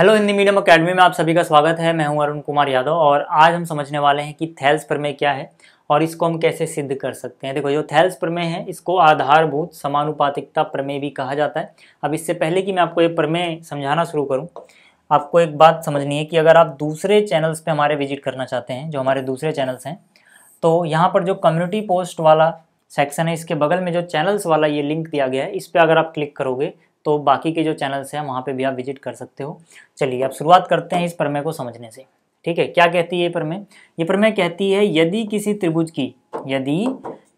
Hello Hindi medium academy में आप सभी का स्वागत है मैं हूं अरुण कुमार यादव और आज हम समझने वाले हैं कि थैल्स प्रमेय क्या है और इसको हम कैसे सिद्ध कर सकते हैं देखो जो थैल्स प्रमेय है इसको आधारभूत समानुपातिकता प्रमेय भी कहा जाता है अब इससे पहले कि मैं आपको ये प्रमेय समझाना शुरू करूं आपको एक बात समझनी है कि अगर आप दूसरे चैनल्स पर हमारे विजिट करना चाहते हैं जो हमारे दूसरे चैनल्स हैं तो यहाँ पर जो कम्युनिटी पोस्ट वाला सेक्शन है इसके बगल में जो चैनल्स वाला ये लिंक दिया गया है इस पर अगर आप क्लिक करोगे तो बाकी के जो चैनल्स हैं वहाँ पर भी आप विजिट कर सकते हो चलिए अब शुरुआत करते हैं इस प्रमेय को समझने से ठीक है क्या कहती है ये प्रमेय ये प्रमेय कहती है यदि किसी त्रिभुज की यदि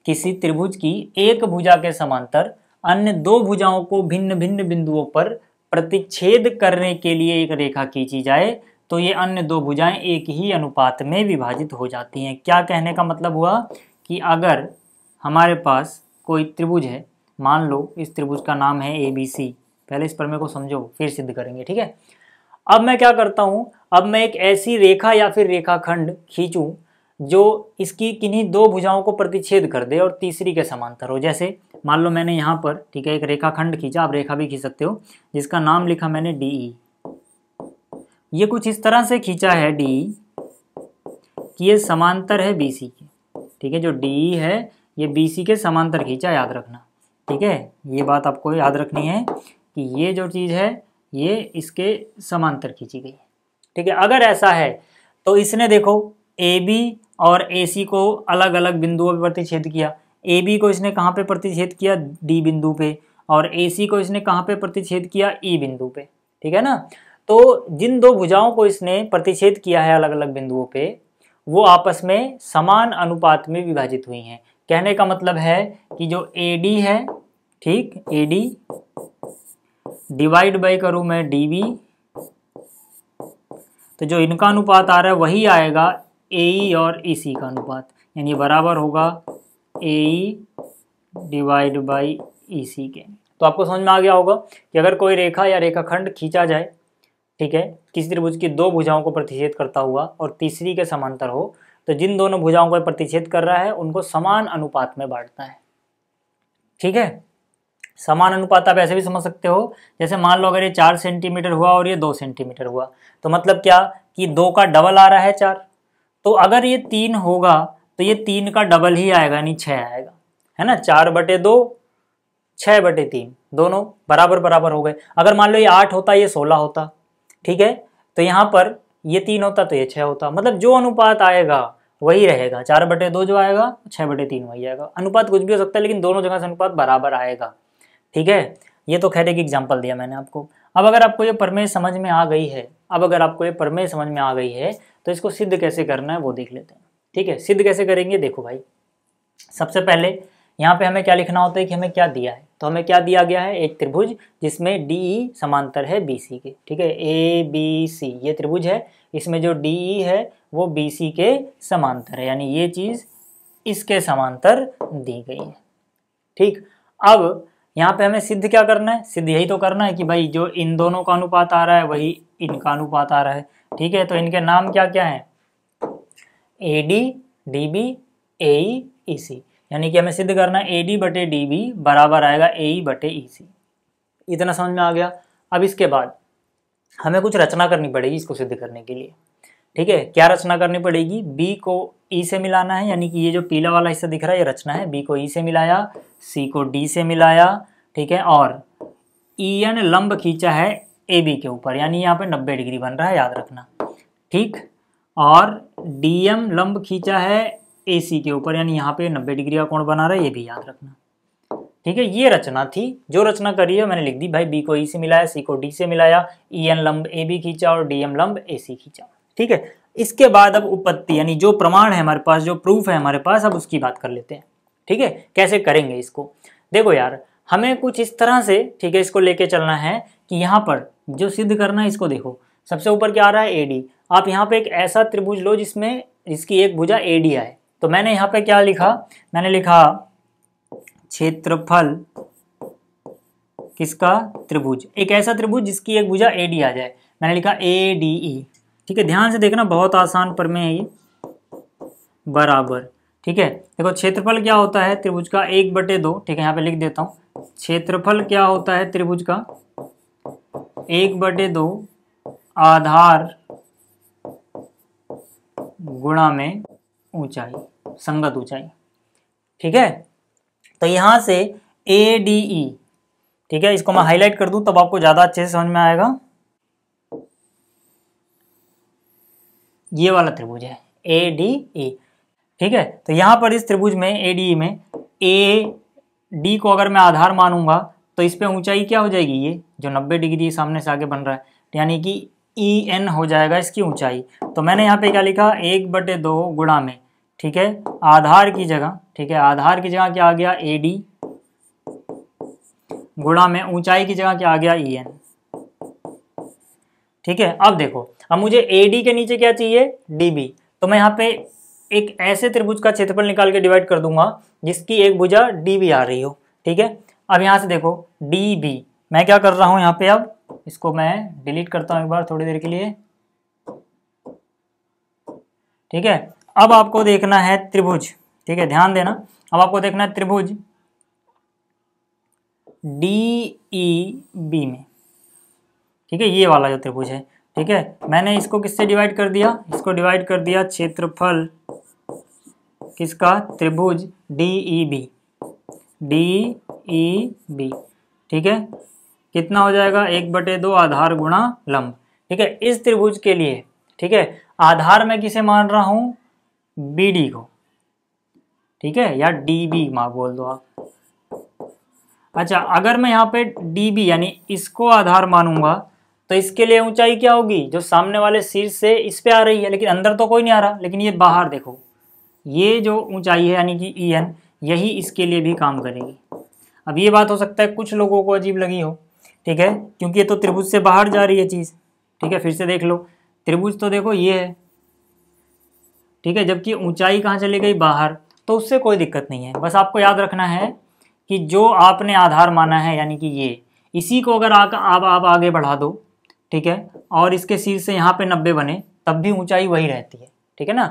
किसी त्रिभुज की एक भुजा के समांतर अन्य दो भुजाओं को भिन्न भिन्न बिंदुओं पर प्रतिच्छेद करने के लिए एक रेखा खींची जाए तो ये अन्य दो भुजाएं एक ही अनुपात में विभाजित हो जाती हैं क्या कहने का मतलब हुआ कि अगर हमारे पास कोई त्रिभुज है मान लो इस त्रिभुज का नाम है ए बी सी पहले इस प्रमेय को समझो फिर सिद्ध करेंगे ठीक है अब मैं क्या करता हूँ अब मैं एक ऐसी रेखा या फिर रेखाखंड खींचूँ जो इसकी किन्हीं दो भुजाओं को प्रतिच्छेद कर दे और तीसरी के समांतर हो जैसे मान लो मैंने यहाँ पर ठीक है एक रेखाखंड खींचा आप रेखा भी खींच सकते हो जिसका नाम लिखा मैंने डी ई e। ये कुछ इस तरह से खींचा है डी e कि ये समांतर है बी सी के ठीक है जो डी ई e है ये बी सी के समांतर खींचा याद रखना ठीक है ये बात आपको याद रखनी है कि ये जो चीज़ है ये इसके समांतर खींची गई है ठीक है अगर ऐसा है तो इसने देखो ए बी और ए सी को अलग अलग बिंदुओं पर प्रतिच्छेद किया ए बी को इसने कहाँ पे प्रतिच्छेद किया डी बिंदु पे और ए सी को इसने कहाँ पे प्रतिच्छेद किया ई e बिंदु पे ठीक है ना तो जिन दो भुजाओं को इसने प्रतिच्छेद किया है अलग अलग बिंदुओं पे वो आपस में समान अनुपात में विभाजित हुई हैं कहने का मतलब है कि जो ए डी है ठीक ए डी डिवाइड बाई करूं मैं डी बी तो जो इनका अनुपात आ रहा है वही आएगा ए ई e और ई e सी का अनुपात यानी बराबर होगा ए ई डिवाइड बाई ई सी के तो आपको समझ में आ गया होगा कि अगर कोई रेखा या रेखाखंड खींचा जाए ठीक है किसी त्रिभुज की दो भुजाओं को प्रतिषेध करता हुआ और तीसरी के समांतर हो तो जिन दोनों भुजाओं को प्रतिच्छेद कर रहा है उनको समान अनुपात में बांटना है ठीक है समान अनुपात आप ऐसे भी समझ सकते हो जैसे मान लो अगर ये चार सेंटीमीटर हुआ और ये दो सेंटीमीटर हुआ तो मतलब क्या कि दो का डबल आ रहा है चार तो अगर ये तीन होगा तो ये तीन का डबल ही आएगा यानी छः आएगा है ना चार बटे दो छः बटे तीन दोनों बराबर बराबर हो गए अगर मान लो ये आठ होता ये सोलह होता ठीक है तो यहाँ पर ये तीन होता तो ये छः होता मतलब जो अनुपात आएगा वही रहेगा चार बटे दो जो आएगा छः बटे तीन वही आएगा अनुपात कुछ भी हो सकता है लेकिन दोनों जगह से अनुपात बराबर आएगा ठीक है ये तो खैर एक एग्जाम्पल दिया मैंने आपको अब अगर आपको ये परमेय समझ में आ गई है अब अगर आपको ये परमेय समझ में आ गई है तो इसको सिद्ध कैसे करना है वो देख लेते हैं ठीक है सिद्ध कैसे करेंगे देखो भाई सबसे पहले यहाँ पे हमें क्या लिखना होता है कि हमें क्या दिया है तो हमें क्या दिया गया है एक त्रिभुज जिसमें डी ई e समांतर है बी सी के ठीक है ए बी सी ये त्रिभुज है इसमें जो डी ई e है वो बी सी के समांतर है यानी ये चीज़ इसके समांतर दी गई है ठीक अब यहाँ पे हमें सिद्ध क्या करना है सिद्ध यही तो करना है कि भाई जो इन दोनों का अनुपात आ रहा है वही इनका अनुपात आ रहा है ठीक है तो इनके नाम क्या क्या हैं A D D B A E C यानी कि हमें सिद्ध करना है ए डी बटे डी बी बराबर आएगा ए ई e बटे ई e सी इतना समझ में आ गया अब इसके बाद हमें कुछ रचना करनी पड़ेगी इसको सिद्ध करने के लिए ठीक है क्या रचना करनी पड़ेगी बी को ई e से मिलाना है यानी कि ये जो पीला वाला हिस्सा दिख रहा है ये रचना है बी को ई से मिलाया सी को डी से मिलाया ठीक है और ई एन लंब खींचा है ए बी के ऊपर यानी यहाँ पे नब्बे डिग्री बन रहा है याद रखना ठीक और डी एम लंब खींचा है ए सी के ऊपर यानी यहाँ पे नब्बे डिग्री का कोण बना रहा है ये भी याद रखना ठीक है ये रचना थी जो रचना करी है मैंने लिख दी भाई बी को ई e से मिलाया सी को डी से मिलाया ई e एन लंब ए बी खींचा और डी एम लंब ए सी खींचा ठीक है इसके बाद अब उपत्ति यानी जो प्रमाण है हमारे पास जो प्रूफ है हमारे पास अब उसकी बात कर लेते हैं ठीक है कैसे करेंगे इसको देखो यार हमें कुछ इस तरह से ठीक है इसको लेके चलना है कि यहाँ पर जो सिद्ध करना है इसको देखो सबसे ऊपर क्या आ रहा है ए डी आप यहाँ पे एक ऐसा त्रिभुज लो जिसमें जिसकी एक भुजा ए डी आए तो मैंने यहाँ पे क्या लिखा मैंने लिखा क्षेत्रफल किसका त्रिभुज एक ऐसा त्रिभुज जिसकी एक भुजा ए डी आ जाए मैंने लिखा ए डी ई ठीक है ध्यान से देखना बहुत आसान पर में है ये बराबर ठीक है देखो क्षेत्रफल क्या होता है त्रिभुज का एक बटे दो ठीक है यहाँ पे लिख देता हूँ क्षेत्रफल क्या होता है त्रिभुज का एक बटे दो आधार गुणा में ऊंचाई संगत ऊंचाई ठीक है तो यहां से ए डी ई ठीक है इसको मैं हाईलाइट कर दूं तब आपको ज़्यादा अच्छे से समझ में आएगा ये वाला त्रिभुज है ए डी ई ठीक है तो यहां पर इस त्रिभुज में ए डी ई में ए डी को अगर मैं आधार मानूंगा तो इस पे ऊंचाई क्या हो जाएगी ये जो 90 डिग्री सामने से आगे बन रहा है यानी कि ई e एन हो जाएगा इसकी ऊंचाई तो मैंने यहाँ पे क्या लिखा एक बटे दो गुणा में ठीक है आधार की जगह ठीक है आधार की जगह क्या आ गया ए डी गुणा में ऊंचाई की जगह क्या आ गया ई e एन ठीक है अब देखो अब मुझे ए डी के नीचे क्या चाहिए डी बी तो मैं यहाँ पे एक ऐसे त्रिभुज का क्षेत्रफल निकाल के डिवाइड कर दूंगा जिसकी एक भुजा डी बी आ रही हो ठीक है अब यहाँ से देखो डी बी मैं क्या कर रहा हूँ यहाँ पे अब इसको मैं डिलीट करता हूँ एक बार थोड़ी देर के लिए ठीक है अब आपको देखना है त्रिभुज ठीक है ध्यान देना अब आपको देखना है त्रिभुज डी ई बी में ठीक है ये वाला जो त्रिभुज है ठीक है मैंने इसको किससे डिवाइड कर दिया इसको डिवाइड कर दिया क्षेत्रफल किसका त्रिभुज D E B D E B ठीक है कितना हो जाएगा एक बटे दो आधार गुणा लंब ठीक है इस त्रिभुज के लिए ठीक है आधार में किसे मान रहा हूं बी को ठीक है या डी बी बोल दो आप अच्छा अगर मैं यहाँ पे डी बी यानी इसको आधार मानूंगा तो इसके लिए ऊंचाई क्या होगी जो सामने वाले शीर्ष से इस पे आ रही है लेकिन अंदर तो कोई नहीं आ रहा लेकिन ये बाहर देखो ये जो ऊंचाई है यानी कि ई e एन यही इसके लिए भी काम करेगी अब ये बात हो सकता है कुछ लोगों को अजीब लगी हो ठीक है क्योंकि ये तो त्रिभुज से बाहर जा रही है चीज़ ठीक है फिर से देख लो त्रिभुज तो देखो ये है ठीक है जबकि ऊंचाई कहाँ चली गई बाहर तो उससे कोई दिक्कत नहीं है बस आपको याद रखना है कि जो आपने आधार माना है यानी कि ये इसी को अगर आप आप, आप आगे बढ़ा दो ठीक है और इसके सिर से यहाँ पे नब्बे बने तब भी ऊंचाई वही रहती है ठीक है ना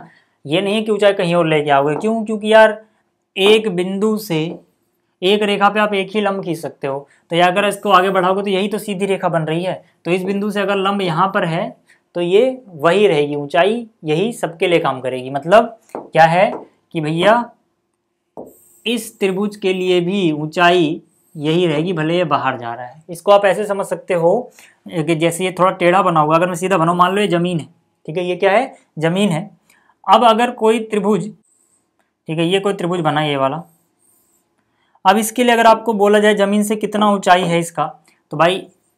ये नहीं कि ऊंचाई कहीं और लेके आओगे क्यों क्योंकि यार एक बिंदु से एक रेखा पे आप एक ही लंब खींच सकते हो तो या अगर इसको आगे बढ़ाओगे तो यही तो सीधी रेखा बन रही है तो इस बिंदु से अगर लंब यहाँ पर है तो ये वही रहेगी ऊंचाई यही सबके लिए काम करेगी मतलब क्या है कि भैया इस त्रिभुज के लिए भी ऊंचाई यही रहेगी भले ये बाहर जा रहा है इसको आप ऐसे समझ सकते हो कि जैसे ये थोड़ा टेढ़ा बना होगा अगर मैं सीधा बनाऊँ मान लो ये ज़मीन है ठीक है ये क्या है ज़मीन है अब अगर कोई त्रिभुज ठीक है ये कोई त्रिभुज बना ये वाला अब इसके लिए अगर आपको बोला जाए ज़मीन से कितना ऊंचाई है इसका तो भाई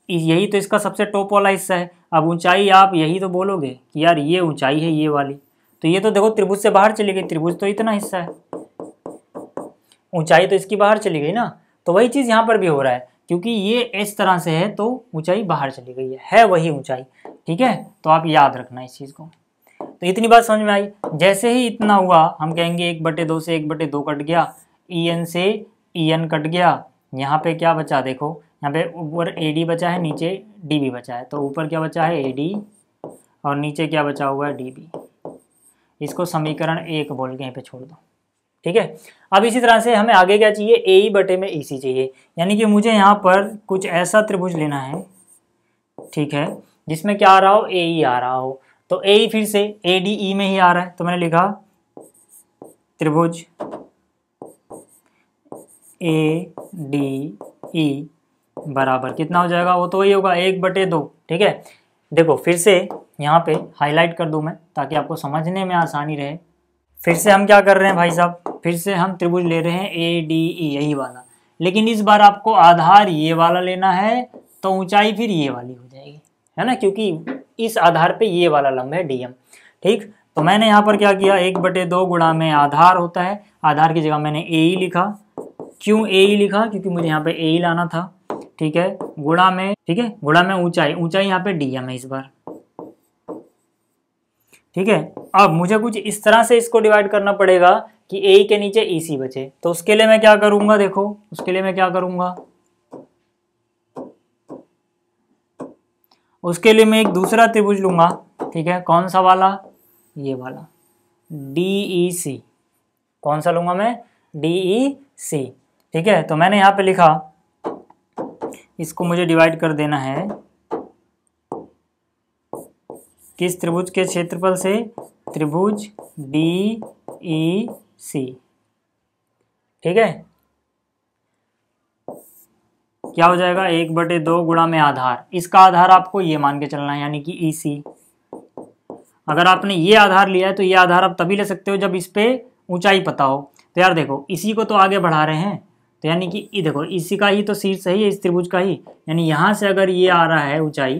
यही तो इसका सबसे टॉप वाला हिस्सा है अब ऊंचाई आप यही तो बोलोगे कि यार ये ऊंचाई है ये वाली तो ये तो देखो त्रिभुज से बाहर चली गई त्रिभुज तो इतना हिस्सा है ऊंचाई तो इसकी बाहर चली गई ना तो वही चीज़ यहाँ पर भी हो रहा है क्योंकि ये इस तरह से है तो ऊंचाई बाहर चली गई है है वही ऊंचाई ठीक है तो आप याद रखना इस चीज़ को तो इतनी बात समझ में आई जैसे ही इतना हुआ हम कहेंगे एक बटे दो से एक बटे दो कट गया ई e से ई एन कट गया यहाँ पे क्या बचा देखो यहाँ पे ऊपर ए डी बचा है नीचे डी बी बचा है तो ऊपर क्या बचा है ए डी और नीचे क्या बचा हुआ है डी बी इसको समीकरण एक बोल के यहाँ पे छोड़ दो ठीक है अब इसी तरह से हमें आगे क्या चाहिए ए ई e बटे में ई e सी चाहिए यानी कि मुझे यहाँ पर कुछ ऐसा त्रिभुज लेना है ठीक है जिसमें क्या आ रहा हो ए ई e आ रहा हो तो ए ई फिर से ए डी ई में ही आ रहा है तो मैंने लिखा त्रिभुज ए डी ई बराबर कितना हो जाएगा वो तो वही होगा एक बटे दो ठीक है देखो फिर से यहाँ पे हाईलाइट कर दूँ मैं ताकि आपको समझने में आसानी रहे फिर से हम क्या कर रहे हैं भाई साहब फिर से हम त्रिभुज ले रहे हैं ए डी ई यही वाला लेकिन इस बार आपको आधार ये वाला लेना है तो ऊंचाई फिर ये वाली हो जाएगी है ना क्योंकि इस आधार पे ये वाला लंब है डीएम ठीक तो मैंने यहाँ पर क्या किया एक बटे दो गुणा में आधार होता है आधार की जगह मैंने ए ही लिखा क्यों ए ही लिखा क्योंकि मुझे यहाँ पे ए ही लाना था ठीक है गुड़ा में ठीक है गुड़ा में ऊंचाई ऊंचाई यहाँ पे डी एम है इस बार ठीक है अब मुझे कुछ इस तरह से इसको डिवाइड करना पड़ेगा कि ए के नीचे ई e सी बचे तो उसके लिए मैं क्या करूंगा देखो उसके लिए मैं क्या करूंगा उसके लिए मैं एक दूसरा त्रिभुज लूंगा ठीक है कौन सा वाला ये वाला डी ई सी कौन सा लूंगा मैं डी ई सी ठीक है तो मैंने यहाँ पे लिखा इसको मुझे डिवाइड कर देना है किस त्रिभुज के क्षेत्रफल से त्रिभुज डी ई सी ठीक है क्या हो जाएगा एक बटे दो गुणा में आधार इसका आधार आपको ये मान के चलना है यानी कि ई e, सी अगर आपने ये आधार लिया है तो ये आधार आप तभी ले सकते हो जब इस पर ऊंचाई पता हो तो यार देखो इसी को तो आगे बढ़ा रहे हैं तो यानी कि ये देखो इसी का ही तो शीर्ष है इस त्रिभुज का ही यानी यहाँ से अगर ये आ रहा है ऊंचाई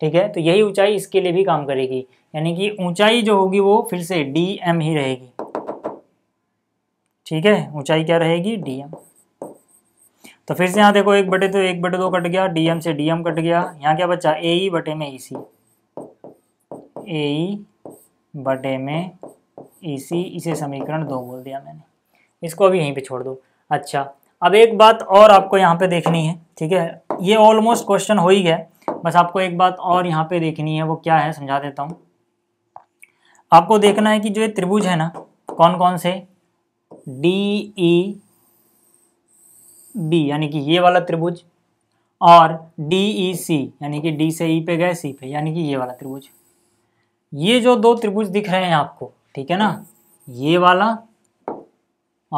ठीक है तो यही ऊंचाई इसके लिए भी काम करेगी यानी कि ऊंचाई जो होगी वो फिर से डी एम ही रहेगी ठीक है ऊंचाई क्या रहेगी डी एम तो फिर से यहाँ देखो एक बटे तो एक बटे दो कट गया डी एम से डी एम कट गया यहाँ क्या बचा ए ई बटे में ई सी ए ई बटे में ई सी इसे समीकरण दो बोल दिया मैंने इसको अभी यहीं पर छोड़ दो अच्छा अब एक बात और आपको यहाँ पे देखनी है ठीक है ये ऑलमोस्ट क्वेश्चन हो ही गया बस आपको एक बात और यहाँ पे देखनी है वो क्या है समझा देता हूँ आपको देखना है कि जो ये त्रिभुज है ना कौन कौन से डी ई बी यानी कि ये वाला त्रिभुज और डी ई सी यानी कि डी से ई e पे गए सी पे यानी कि ये वाला त्रिभुज ये जो दो त्रिभुज दिख रहे हैं आपको ठीक है ना ये वाला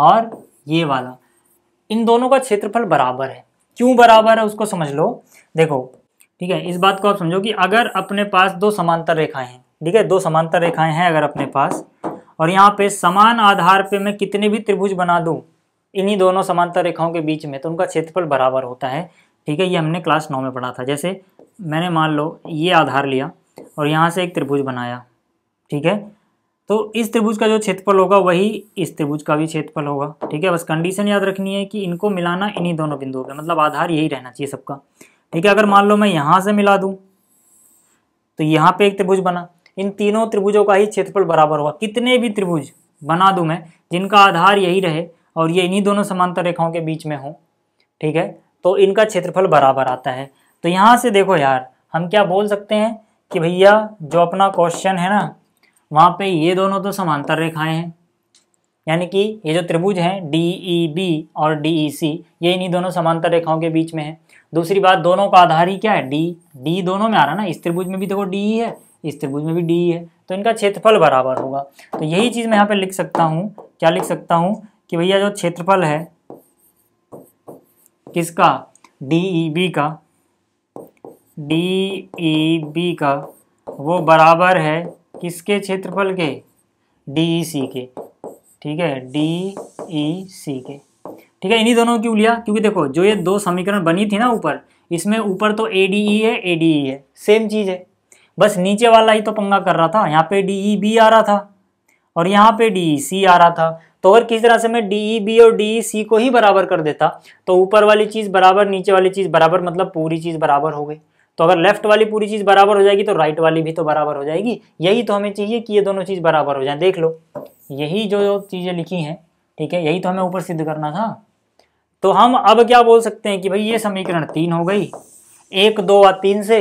और ये वाला इन दोनों का क्षेत्रफल बराबर है क्यों बराबर है उसको समझ लो देखो ठीक है इस बात को आप समझो कि अगर अपने पास दो समांतर रेखाएं हैं ठीक है दो समांतर रेखाएं हैं अगर अपने पास और यहाँ पे समान आधार पे मैं कितने भी त्रिभुज बना दूँ इन्हीं दोनों समांतर रेखाओं के बीच में तो उनका क्षेत्रफल बराबर होता है ठीक है ये हमने क्लास नौ में पढ़ा था जैसे मैंने मान लो ये आधार लिया और यहाँ से एक त्रिभुज बनाया ठीक है तो इस त्रिभुज का जो क्षेत्रफल होगा वही इस त्रिभुज का भी क्षेत्रफल होगा ठीक है बस कंडीशन याद रखनी है कि इनको मिलाना इन्हीं दोनों बिंदुओं का मतलब आधार यही रहना चाहिए सबका ठीक है अगर मान लो मैं यहाँ से मिला दूँ तो यहाँ पे एक त्रिभुज बना इन तीनों त्रिभुजों का ही क्षेत्रफल बराबर होगा कितने भी त्रिभुज बना दूँ मैं जिनका आधार यही रहे और ये इन्हीं दोनों समांतर रेखाओं के बीच में हों ठीक है तो इनका क्षेत्रफल बराबर आता है तो यहाँ से देखो यार हम क्या बोल सकते हैं कि भैया जो अपना क्वेश्चन है ना वहाँ पे ये दोनों तो समांतर रेखाएं हैं यानी कि ये जो त्रिभुज हैं डी ई बी और डी ई सी ये इन्हीं दोनों समांतर रेखाओं के बीच में है दूसरी बात दोनों का आधार ही क्या है डी डी दोनों में आ रहा है ना इस त्रिभुज में भी देखो डी ई है इस त्रिभुज में भी डी है तो इनका क्षेत्रफल बराबर होगा तो यही चीज़ मैं यहाँ पर लिख सकता हूँ क्या लिख सकता हूँ कि भैया जो क्षेत्रफल है किसका डी ई बी का डी ई बी का वो बराबर है किसके क्षेत्रफल के डी ई सी के ठीक है डी ई सी के ठीक है इन्हीं दोनों क्यों लिया क्योंकि देखो जो ये दो समीकरण बनी थी ना ऊपर इसमें ऊपर तो ए डी ई है ए डी ई है सेम चीज़ है बस नीचे वाला ही तो पंगा कर रहा था यहाँ पे डी ई बी आ रहा था और यहाँ पे डी ई सी आ रहा था तो अगर किसी तरह से मैं डी ई बी और डी ई सी को ही बराबर कर देता तो ऊपर वाली चीज़ बराबर नीचे वाली चीज़ बराबर मतलब पूरी चीज़ बराबर हो गई तो अगर लेफ्ट वाली पूरी चीज़ बराबर हो जाएगी तो राइट वाली भी तो बराबर हो जाएगी यही तो हमें चाहिए कि ये दोनों चीज़ बराबर हो जाए देख लो यही जो चीज़ें लिखी हैं ठीक है यही तो हमें ऊपर सिद्ध करना था तो हम अब क्या बोल सकते हैं कि भाई ये समीकरण तीन हो गई एक दो और तीन से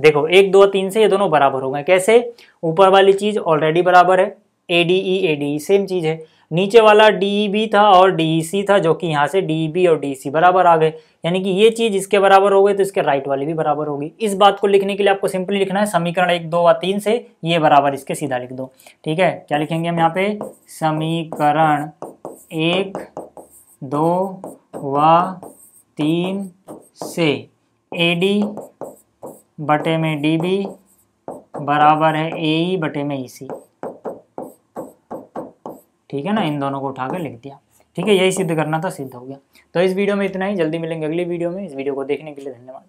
देखो एक दो तीन से ये दोनों बराबर हो गए कैसे ऊपर वाली चीज़ ऑलरेडी बराबर है एडीई एडी सेम चीज़ है नीचे वाला डी था और डी था जो कि यहाँ से डी और डी बराबर आ गए यानी कि ये चीज़ इसके बराबर हो गई तो इसके राइट वाली भी बराबर होगी इस बात को लिखने के लिए आपको सिंपली लिखना है समीकरण एक दो व तीन से ये बराबर इसके सीधा लिख दो ठीक है क्या लिखेंगे हम यहाँ पे समीकरण एक दो व तीन से ए डी बटे में डी बी बराबर है ए ई e बटे में ई e सी ठीक है ना इन दोनों को उठा कर लिख दिया ठीक है यही सिद्ध करना था सिद्ध हो गया तो इस वीडियो में इतना ही जल्दी मिलेंगे अगली वीडियो में इस वीडियो को देखने के लिए धन्यवाद